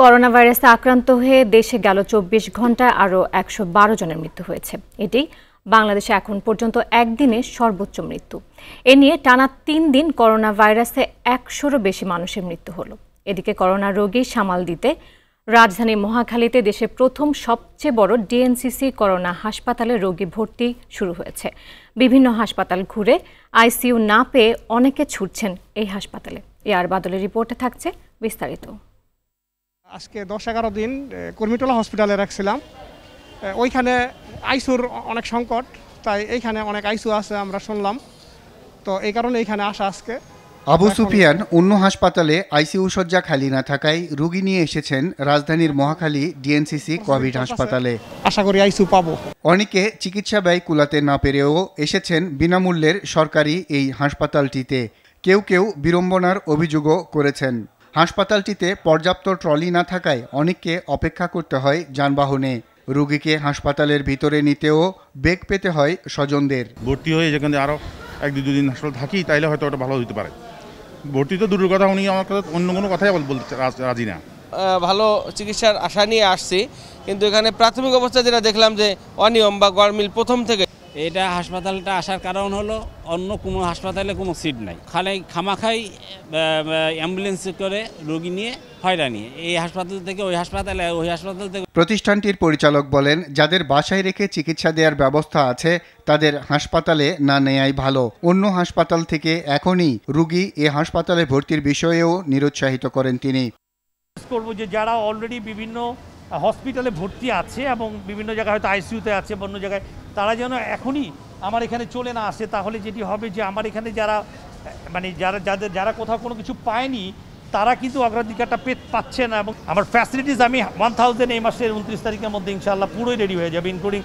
corona ভাইরাসে আক্রান্ত হয়ে দেশে গেল চব্বিশ ঘন্টায় আরও একশো বারো জনের মৃত্যু হয়েছে এটি বাংলাদেশে এখন পর্যন্ত একদিনে সর্বোচ্চ মৃত্যু এ নিয়ে টানা তিন দিন করোনা ভাইরাসে একশোরও বেশি মানুষের মৃত্যু হলো এদিকে করোনা রোগী সামাল দিতে রাজধানী মহাখালীতে দেশে প্রথম সবচেয়ে বড় ডিএনসিসি করোনা হাসপাতালে রোগী ভর্তি শুরু হয়েছে বিভিন্ন হাসপাতাল ঘুরে আইসিইউ না পেয়ে অনেকে ছুটছেন এই হাসপাতালে এ আর বাদলের রিপোর্টে থাকছে বিস্তারিত আজকে দশ এগারো দিন কর্মীটোলা হসপিটালে রাখছিলাম ওইখানে আইসুর অনেক সংকট তাই এইখানে অনেক আইসু আছে আমরা শুনলাম তো এই কারণে এইখানে আসা আজকে আবু সুফিয়ান অন্য হাসপাতালে আইসিউ শয্যা খালি না থাকায় রোগী নিয়ে এসেছেন রাজধানীর মহাখালী ডিএনসিসি কোভিড হাসপাতালে আশা করি আইসিউ পাবো অনেকে চিকিৎসা ব্যয় কুলাতে না পেরেও এসেছেন বিনামূল্যের সরকারি এই হাসপাতালটিতে কেউ কেউ বিড়ম্বনার অভিযোগও করেছেন হাসপাতালটিতে পর্যাপ্ত ট্রলি না থাকায় অনেককে অপেক্ষা করতে হয় যানবাহনে রোগীকে হাসপাতালের ভিতরে নিতেও বেগ পেতে হয় স্বজনদের ভর্তি হয়ে যেখানে আরও এক দুই দুদিন হাসপাতাল থাকি তাইলে হয়তো ওটা ভালো হতে পারে ভর্তি তো দূরের কথা উনি আমার কথা অন্য কোনো কথাই বলতে রাজি না ভালো চিকিৎসার আশা নিয়ে আসছি কিন্তু এখানে প্রাথমিক অবস্থা যেটা দেখলাম যে অনিয়ম বা গরমিল প্রথম থেকে এটা হাসপাতালটা আসার কারণ হলো অন্য কোনো হাসপাতালে কোনো সিট নাই খালে খামাখাই অ্যাম্বুলেন্স করে রোগী নিয়ে হয়রানি এই হাসপাতাল থেকে ওই হাসপাতালে ওই হাসপাতাল থেকে প্রতিষ্ঠানটির পরিচালক বলেন যাদের বাসায় রেখে চিকিৎসা দেওয়ার ব্যবস্থা আছে তাদের হাসপাতালে না নেয়াই ভালো অন্য হাসপাতাল থেকে এখনই রোগী এ হাসপাতালে ভর্তির বিষয়েও নিরুৎসাহিত করেন তিনি করবো যে যারা অলরেডি বিভিন্ন হসপিটালে ভর্তি আছে এবং বিভিন্ন জায়গায় হয়তো আইসিউতে আছে অন্য জায়গায় তারা যেন এখনই আমার এখানে চলে না আসে তাহলে যেটি হবে যে আমার এখানে যারা মানে যারা যাদের যারা কোথাও কোনো কিছু পায়নি তারা কিন্তু অগ্রাধিকারটা পে পাচ্ছে না এবং আমার ফ্যাসিলিটিস আমি ওয়ান থাউজেন্ড এই মাসের উনত্রিশ তারিখের মধ্যে ইনশাআল্লাহ পুরোই রেডি হয়ে যাবে ইনক্লুডিং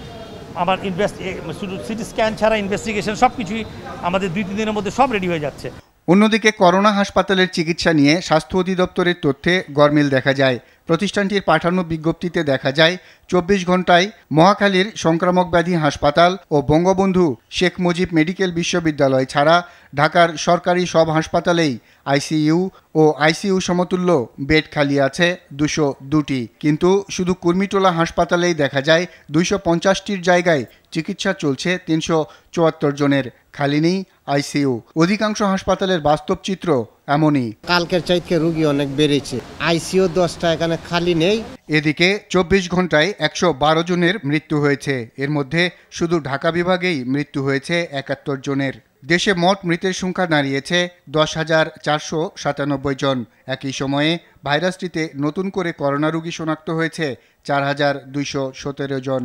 আমার ইনভেস্ট শুধু সিটি স্ক্যান ছাড়া ইনভেস্টিগেশন সব কিছুই আমাদের দুই তিন দিনের মধ্যে সব রেডি হয়ে যাচ্ছে অন্যদিকে করোনা হাসপাতালের চিকিৎসা নিয়ে স্বাস্থ্য অধিদপ্তরের তথ্যে গরমিল দেখা যায় প্রতিষ্ঠানটির পাঠানো বিজ্ঞপ্তিতে দেখা যায় চব্বিশ ঘন্টায় মহাখালীর সংক্রামক ব্যাধি হাসপাতাল ও বঙ্গবন্ধু শেখ মুজিব মেডিকেল বিশ্ববিদ্যালয় ছাড়া ঢাকার সরকারি সব হাসপাতালেই আইসিইউ ও আইসিইউ সমতুল্য বেড খালি আছে দুশো দুটি কিন্তু শুধু কুর্মিটোলা হাসপাতালেই দেখা যায় দুইশো পঞ্চাশটির জায়গায় চিকিৎসা চলছে তিনশো চুয়াত্তর জনের খালি নেই আইসিইউ অধিকাংশ হাসপাতালের বাস্তব চিত্র এমনই কালকের চাইতে রুগী অনেক বেড়েছে আইসিও দশটা এখানে খালি নেই এদিকে চব্বিশ ঘন্টায় একশো বারো জনের মৃত্যু হয়েছে এর মধ্যে শুধু ঢাকা বিভাগেই মৃত্যু হয়েছে একাত্তর জনের দেশে মোট মৃতের সংখ্যা দাঁড়িয়েছে দশ হাজার চারশো সাতানব্বই জন একই সময়ে ভাইরাসটিতে নতুন করে করোনা রোগী শনাক্ত হয়েছে চার হাজার দুইশো সতেরো জন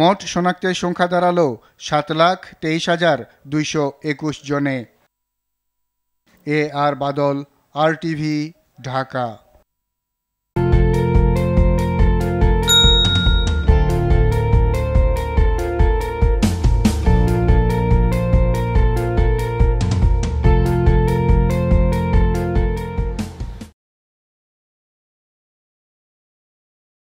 মোট শনাক্তের সংখ্যা দাঁড়ালো সাত লাখ তেইশ হাজার দুইশো একুশ জনে এ আর বাদল আর টিভি ঢাকা